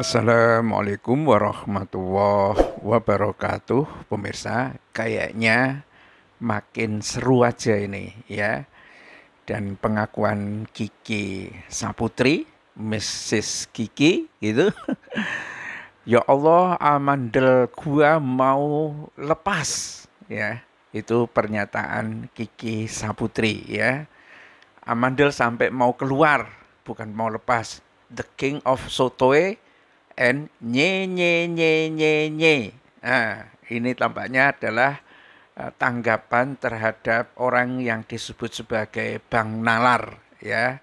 Assalamualaikum warahmatullahi wabarakatuh Pemirsa kayaknya makin seru aja ini ya Dan pengakuan Kiki Saputri Mrs. Kiki gitu Ya Allah amandel gua mau lepas ya Itu pernyataan Kiki Saputri ya Amandel sampai mau keluar bukan mau lepas The King of Sotoe N nye nye nye nye nye. Nah, ini tampaknya adalah eh, tanggapan terhadap orang yang disebut sebagai Bang Nalar ya.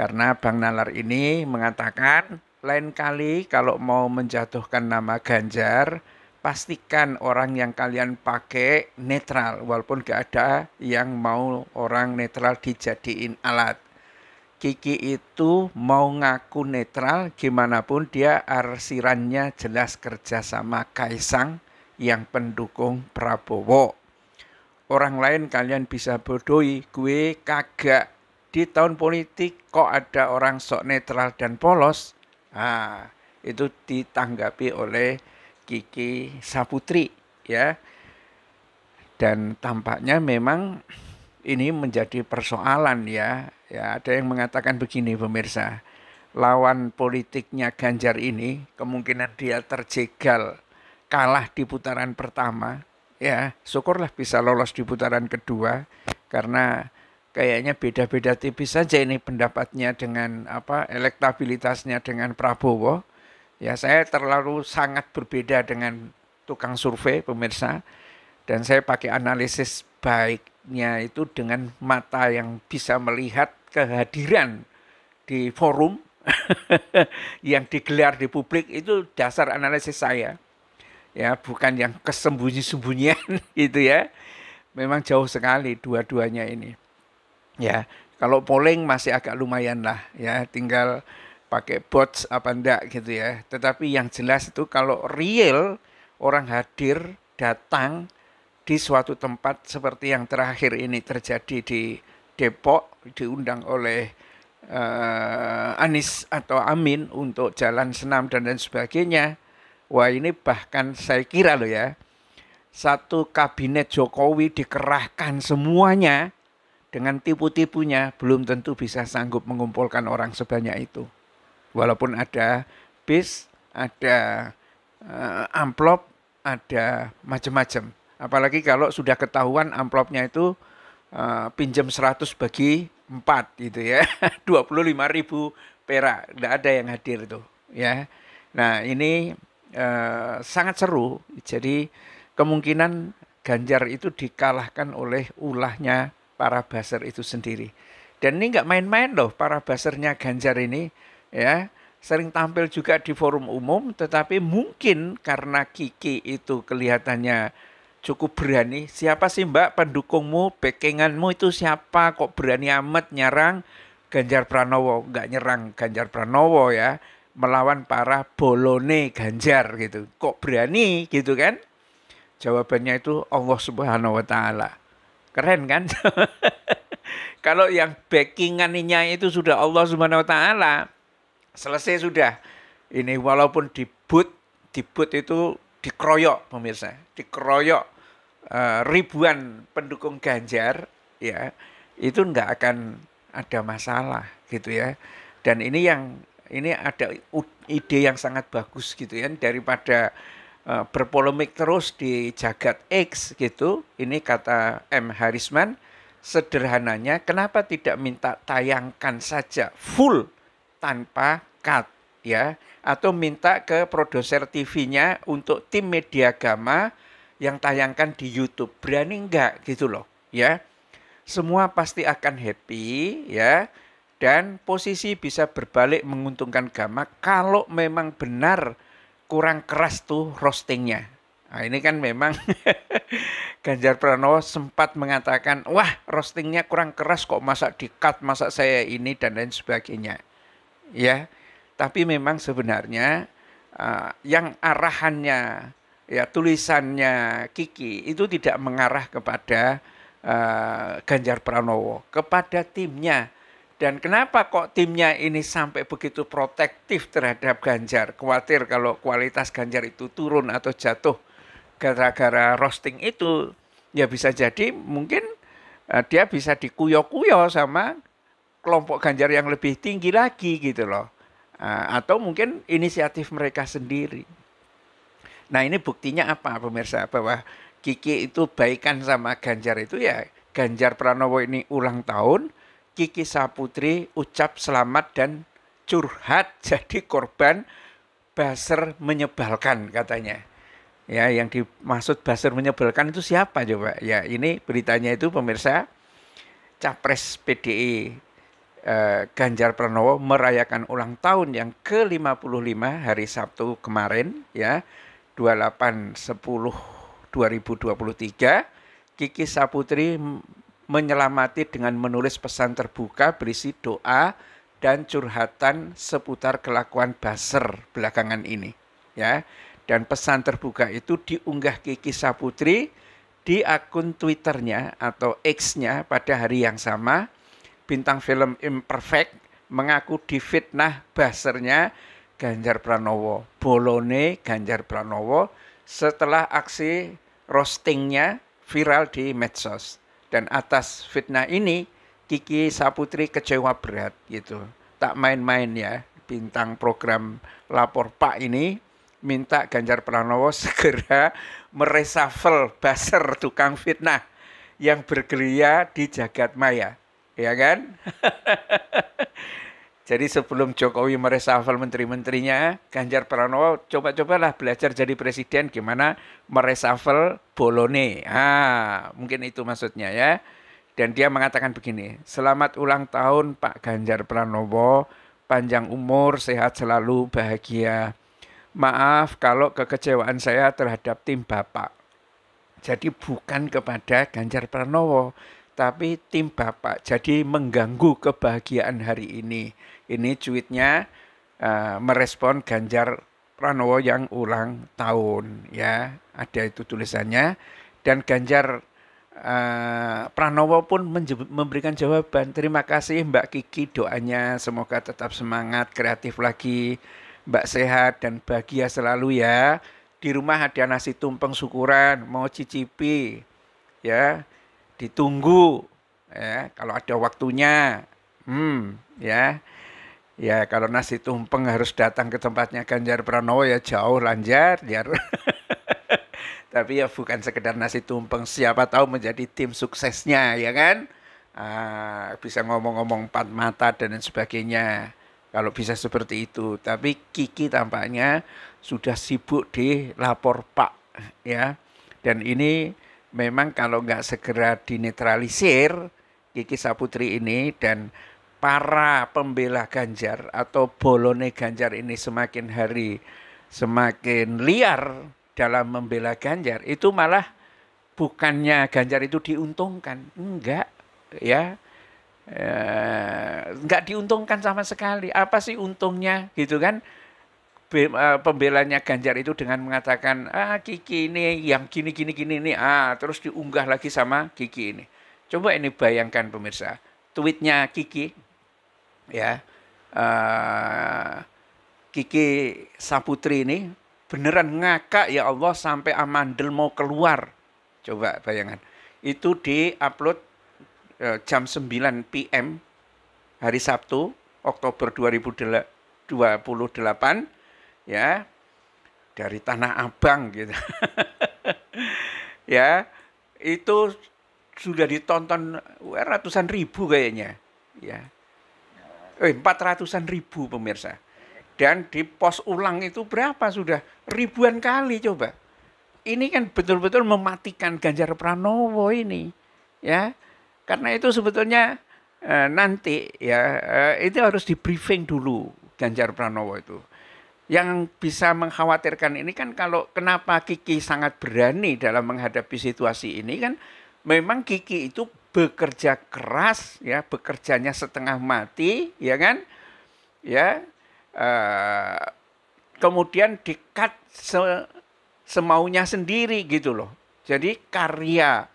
Karena Bang Nalar ini mengatakan lain kali kalau mau menjatuhkan nama Ganjar pastikan orang yang kalian pakai netral walaupun gak ada yang mau orang netral dijadiin alat Kiki itu mau ngaku netral gimana pun dia arsirannya jelas kerja sama Kaisang yang pendukung Prabowo. Orang lain kalian bisa bodohi, gue kagak. Di tahun politik kok ada orang sok netral dan polos? Ah, itu ditanggapi oleh Kiki Saputri ya. Dan tampaknya memang ini menjadi persoalan ya. Ya, ada yang mengatakan begini pemirsa. Lawan politiknya Ganjar ini kemungkinan dia terjegal kalah di putaran pertama ya. Syukurlah bisa lolos di putaran kedua karena kayaknya beda-beda tipis saja ini pendapatnya dengan apa elektabilitasnya dengan Prabowo. Ya, saya terlalu sangat berbeda dengan tukang survei pemirsa dan saya pakai analisis baiknya itu dengan mata yang bisa melihat kehadiran di forum yang digelar di publik itu dasar analisis saya. Ya, bukan yang kesembunyi-sembunyian gitu ya. Memang jauh sekali dua-duanya ini. Ya, kalau polling masih agak lumayan lah ya, tinggal pakai bots apa enggak gitu ya. Tetapi yang jelas itu kalau real orang hadir datang di suatu tempat seperti yang terakhir ini terjadi di Depok diundang oleh uh, Anis atau Amin untuk jalan senam dan lain sebagainya. Wah ini bahkan saya kira loh ya satu kabinet Jokowi dikerahkan semuanya dengan tipu-tipunya belum tentu bisa sanggup mengumpulkan orang sebanyak itu. Walaupun ada bis, ada uh, amplop, ada macam-macam. Apalagi kalau sudah ketahuan amplopnya itu uh, pinjam 100 bagi 4 gitu ya. 25 ribu perak. Tidak ada yang hadir itu ya. Nah ini uh, sangat seru. Jadi kemungkinan Ganjar itu dikalahkan oleh ulahnya para baser itu sendiri. Dan ini nggak main-main loh para basernya Ganjar ini ya sering tampil juga di forum umum tetapi mungkin karena Kiki itu kelihatannya cukup berani. Siapa sih mbak pendukungmu, backinganmu itu siapa? Kok berani amat nyerang Ganjar Pranowo? Nggak nyerang Ganjar Pranowo ya, melawan para bolone Ganjar gitu. Kok berani gitu kan? Jawabannya itu Allah Subhanahu wa taala. Keren kan? Kalau yang backingannya itu sudah Allah Subhanahu wa taala, selesai sudah. Ini walaupun dibut, dibut itu dikeroyok pemirsa, dikeroyok Eh, ribuan pendukung Ganjar ya itu nggak akan ada masalah gitu ya. Dan ini yang ini ada ide yang sangat bagus gitu ya daripada uh, berpolemik terus di jagat X gitu. Ini kata M Harisman sederhananya kenapa tidak minta tayangkan saja full tanpa cut ya atau minta ke produser TV-nya untuk tim media Gama yang tayangkan di YouTube. Berani enggak gitu loh, ya. Semua pasti akan happy, ya. Dan posisi bisa berbalik menguntungkan Gama kalau memang benar kurang keras tuh roastingnya. Nah, ini kan memang Ganjar Pranowo sempat mengatakan, wah roastingnya kurang keras kok masa di cut, masa saya ini dan lain sebagainya. Ya, tapi memang sebenarnya uh, yang arahannya ya tulisannya Kiki itu tidak mengarah kepada uh, Ganjar Pranowo, kepada timnya. Dan kenapa kok timnya ini sampai begitu protektif terhadap Ganjar? Khawatir kalau kualitas Ganjar itu turun atau jatuh gara-gara roasting itu, ya bisa jadi mungkin uh, dia bisa dikuyok-kuyok sama kelompok Ganjar yang lebih tinggi lagi gitu loh. Eh, atau mungkin inisiatif mereka sendiri. Nah ini buktinya apa pemirsa bahwa Kiki itu baikan sama Ganjar itu ya Ganjar Pranowo ini ulang tahun, Kiki Saputri ucap selamat dan curhat jadi korban baser menyebalkan katanya. Ya, yang dimaksud baser menyebalkan itu siapa coba? Ya, ini beritanya itu pemirsa Capres PDI eh, Ganjar Pranowo merayakan ulang tahun yang ke-55 hari Sabtu kemarin ya 28 2023 Kiki Saputri menyelamati dengan menulis pesan terbuka berisi doa dan curhatan seputar kelakuan Baser belakangan ini ya dan pesan terbuka itu diunggah Kiki Saputri di akun Twitternya atau X-nya pada hari yang sama bintang film Imperfect mengaku difitnah Basernya Ganjar Pranowo, bolone Ganjar Pranowo setelah aksi roastingnya viral di medsos. Dan atas fitnah ini Kiki Saputri kecewa berat gitu. Tak main-main ya bintang program Lapor Pak ini minta Ganjar Pranowo segera meresafel baser tukang fitnah yang bergeria di jagat maya. Ya kan? Jadi sebelum Jokowi meresafel menteri-menterinya, Ganjar Pranowo coba-cobalah belajar jadi presiden gimana meresafel Bolone. Ah, mungkin itu maksudnya ya. Dan dia mengatakan begini, selamat ulang tahun Pak Ganjar Pranowo, panjang umur, sehat selalu, bahagia. Maaf kalau kekecewaan saya terhadap tim Bapak. Jadi bukan kepada Ganjar Pranowo, tapi tim Bapak. Jadi mengganggu kebahagiaan hari ini ini cuitnya uh, merespon Ganjar Pranowo yang ulang tahun ya ada itu tulisannya dan Ganjar uh, Pranowo pun memberikan jawaban terima kasih Mbak Kiki doanya semoga tetap semangat kreatif lagi Mbak sehat dan bahagia selalu ya di rumah ada nasi tumpeng syukuran mau cicipi ya ditunggu ya kalau ada waktunya hmm ya Ya kalau nasi tumpeng harus datang ke tempatnya Ganjar Pranowo ya jauh lanjar. Jar. Tapi ya bukan sekedar nasi tumpeng, siapa tahu menjadi tim suksesnya ya kan. Ah, bisa ngomong-ngomong empat mata dan lain sebagainya. Kalau bisa seperti itu. Tapi Kiki tampaknya sudah sibuk di lapor Pak ya. Dan ini memang kalau nggak segera dinetralisir Kiki Saputri ini dan para pembela Ganjar atau bolone Ganjar ini semakin hari semakin liar dalam membela Ganjar itu malah bukannya Ganjar itu diuntungkan enggak ya eh, enggak diuntungkan sama sekali apa sih untungnya gitu kan eh, pembelanya Ganjar itu dengan mengatakan ah Kiki ini yang gini gini gini ini ah terus diunggah lagi sama Kiki ini. Coba ini bayangkan pemirsa, tweetnya Kiki ya uh, Kiki Saputri ini beneran ngakak ya Allah sampai amandel mau keluar coba bayangan itu di upload uh, jam 9 PM hari Sabtu Oktober 2028 ya dari Tanah Abang gitu ya itu sudah ditonton ratusan ribu kayaknya ya eh, 400 ribu pemirsa. Dan di pos ulang itu berapa sudah? Ribuan kali coba. Ini kan betul-betul mematikan Ganjar Pranowo ini. Ya. Karena itu sebetulnya eh, nanti ya eh, itu harus di briefing dulu Ganjar Pranowo itu. Yang bisa mengkhawatirkan ini kan kalau kenapa Kiki sangat berani dalam menghadapi situasi ini kan memang Kiki itu bekerja keras ya bekerjanya setengah mati ya kan ya uh, kemudian dikat se semaunya sendiri gitu loh jadi karya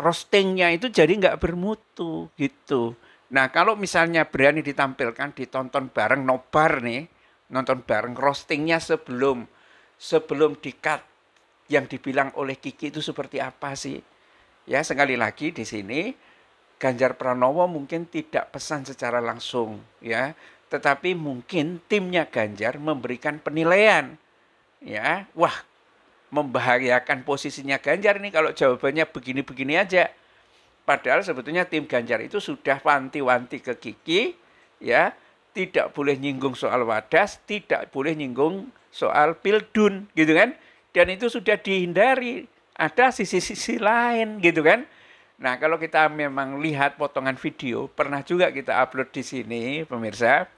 roastingnya itu jadi nggak bermutu gitu nah kalau misalnya berani ditampilkan ditonton bareng nobar nih nonton bareng roastingnya sebelum sebelum dikat yang dibilang oleh Kiki itu seperti apa sih Ya, sekali lagi di sini Ganjar Pranowo mungkin tidak pesan secara langsung ya, tetapi mungkin timnya Ganjar memberikan penilaian. Ya, wah membahayakan posisinya Ganjar ini kalau jawabannya begini-begini aja. Padahal sebetulnya tim Ganjar itu sudah wanti-wanti ke Kiki, ya tidak boleh nyinggung soal wadas, tidak boleh nyinggung soal pildun, gitu kan? Dan itu sudah dihindari ada sisi-sisi lain gitu kan. Nah, kalau kita memang lihat potongan video, pernah juga kita upload di sini, pemirsa.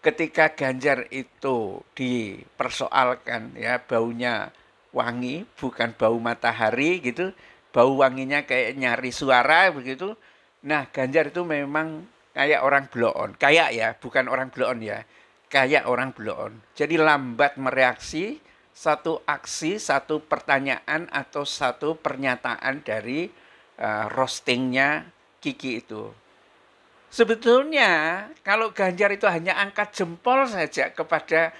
Ketika Ganjar itu dipersoalkan ya baunya wangi, bukan bau matahari gitu, bau wanginya kayak nyari suara begitu. Nah, Ganjar itu memang kayak orang bloon, kayak ya, bukan orang bloon ya, kayak orang bloon. Jadi lambat mereaksi, satu aksi, satu pertanyaan atau satu pernyataan dari uh, roastingnya Kiki itu. Sebetulnya kalau Ganjar itu hanya angkat jempol saja kepada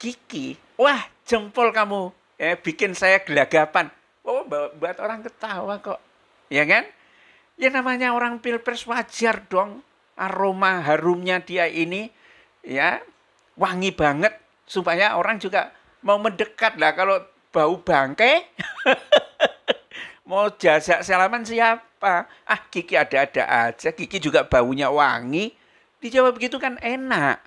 Kiki, wah jempol kamu ya, bikin saya gelagapan. Oh, buat orang ketawa kok, ya kan? Ya namanya orang pilpres wajar dong aroma harumnya dia ini ya wangi banget supaya orang juga mau mendekat lah kalau bau bangke mau jasa salaman siapa ah Kiki ada-ada aja Kiki juga baunya wangi dijawab begitu kan enak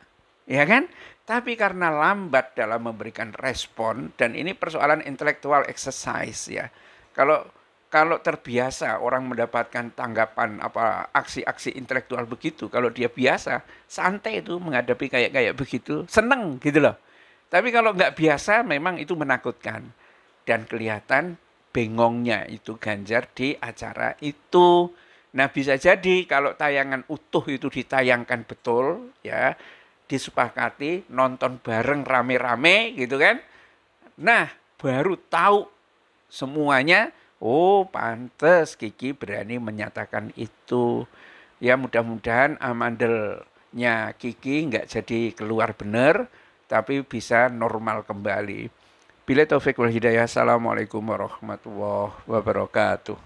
ya kan tapi karena lambat dalam memberikan respon dan ini persoalan intelektual exercise ya kalau kalau terbiasa orang mendapatkan tanggapan apa aksi-aksi intelektual begitu kalau dia biasa santai itu menghadapi kayak kayak begitu seneng gitu loh tapi kalau nggak biasa memang itu menakutkan. Dan kelihatan bengongnya itu Ganjar di acara itu. Nah bisa jadi kalau tayangan utuh itu ditayangkan betul ya disepakati nonton bareng rame-rame gitu kan. Nah baru tahu semuanya oh pantes Kiki berani menyatakan itu. Ya mudah-mudahan amandelnya Kiki nggak jadi keluar bener tapi bisa normal kembali. Bila taufik wal hidayah. Assalamualaikum warahmatullahi wabarakatuh.